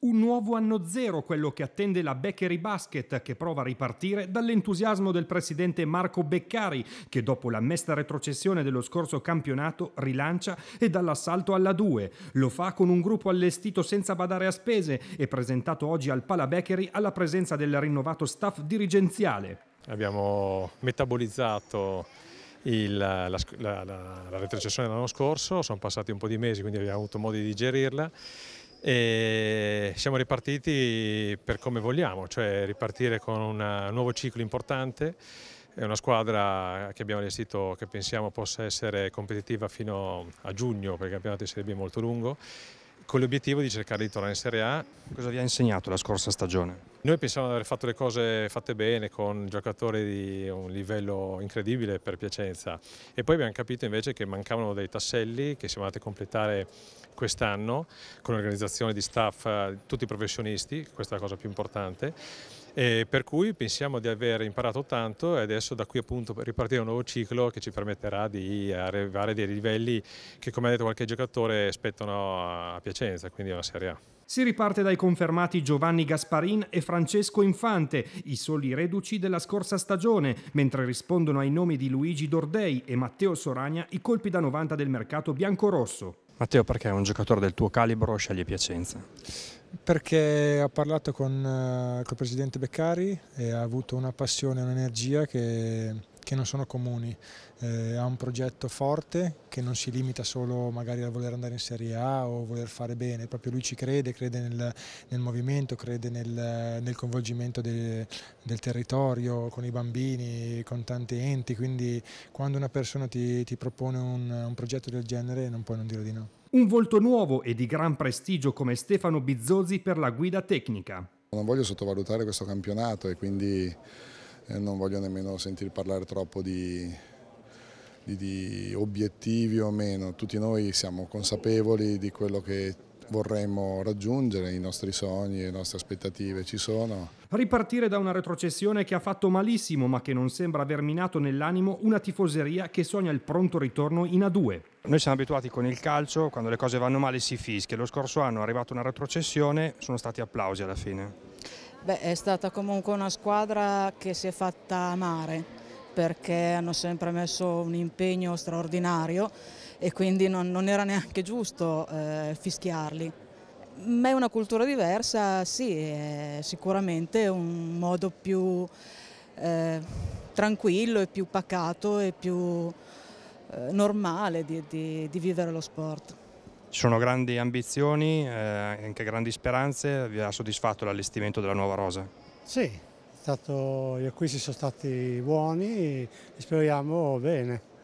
Un nuovo anno zero quello che attende la Beccheri Basket che prova a ripartire dall'entusiasmo del presidente Marco Beccari che dopo la mesta retrocessione dello scorso campionato rilancia e dall'assalto alla 2. Lo fa con un gruppo allestito senza badare a spese e presentato oggi al Pala Becchery alla presenza del rinnovato staff dirigenziale. Abbiamo metabolizzato il, la, la, la, la retrocessione dell'anno scorso, sono passati un po' di mesi quindi abbiamo avuto modo di digerirla e siamo ripartiti per come vogliamo, cioè ripartire con un nuovo ciclo importante, è una squadra che abbiamo allestito che pensiamo possa essere competitiva fino a giugno perché il campionato di Serie B è molto lungo, con l'obiettivo di cercare di tornare in Serie A. Cosa vi ha insegnato la scorsa stagione? Noi pensavamo di aver fatto le cose fatte bene con giocatori di un livello incredibile per Piacenza e poi abbiamo capito invece che mancavano dei tasselli che siamo andati a completare quest'anno con l'organizzazione di staff, tutti professionisti, questa è la cosa più importante, per cui pensiamo di aver imparato tanto e adesso da qui appunto ripartire un nuovo ciclo che ci permetterà di arrivare a dei livelli che come ha detto qualche giocatore spettano a Piacenza, quindi è una Serie A. Si riparte dai confermati Giovanni Gasparin e Francesco Infante, i soli reduci della scorsa stagione, mentre rispondono ai nomi di Luigi Dordei e Matteo Soragna i colpi da 90 del mercato biancorosso. Matteo, perché un giocatore del tuo calibro sceglie Piacenza? Perché ho parlato con, eh, con il presidente Beccari e ha avuto una passione, un'energia che che non sono comuni, eh, ha un progetto forte che non si limita solo magari a voler andare in Serie A o voler fare bene, proprio lui ci crede, crede nel, nel movimento, crede nel, nel coinvolgimento de, del territorio, con i bambini, con tanti enti, quindi quando una persona ti, ti propone un, un progetto del genere non puoi non dire di no. Un volto nuovo e di gran prestigio come Stefano Bizzozzi per la guida tecnica. Non voglio sottovalutare questo campionato e quindi non voglio nemmeno sentire parlare troppo di, di, di, obiettivi o meno, tutti noi siamo consapevoli di quello che vorremmo raggiungere, i nostri sogni, le nostre aspettative ci sono. Ripartire da una retrocessione che ha fatto malissimo ma che non sembra aver minato nell'animo una tifoseria che sogna il pronto ritorno in A2. Noi siamo abituati con il calcio, quando le cose vanno male si fischia, lo scorso anno è arrivata una retrocessione, sono stati applausi alla fine. Beh, è stata comunque una squadra che si è fatta amare perché hanno sempre messo un impegno straordinario e quindi non, non era neanche giusto eh, fischiarli. Ma è una cultura diversa, sì, è sicuramente un modo più eh, tranquillo e più pacato e più eh, normale di, di, di vivere lo sport. Ci sono grandi ambizioni e eh, anche grandi speranze, vi ha soddisfatto l'allestimento della nuova rosa? Sì, stato, gli acquisti sono stati buoni, speriamo bene.